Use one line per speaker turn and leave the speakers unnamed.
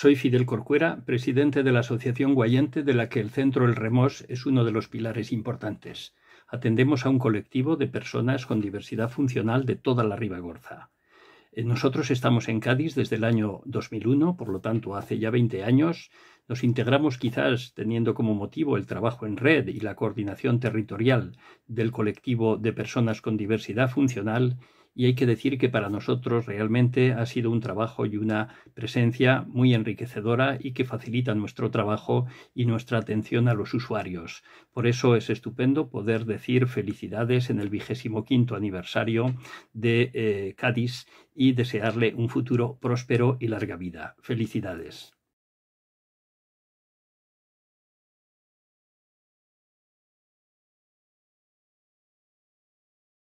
Soy Fidel Corcuera, presidente de la Asociación Guayente, de la que el Centro El Remos es uno de los pilares importantes. Atendemos a un colectivo de personas con diversidad funcional de toda la Ribagorza. Eh, nosotros estamos en Cádiz desde el año 2001, por lo tanto hace ya 20 años. Nos integramos quizás teniendo como motivo el trabajo en red y la coordinación territorial del colectivo de personas con diversidad funcional y hay que decir que para nosotros realmente ha sido un trabajo y una presencia muy enriquecedora y que facilita nuestro trabajo y nuestra atención a los usuarios. Por eso es estupendo poder decir felicidades en el vigésimo quinto aniversario de eh, Cádiz y desearle un futuro próspero y larga vida.
Felicidades.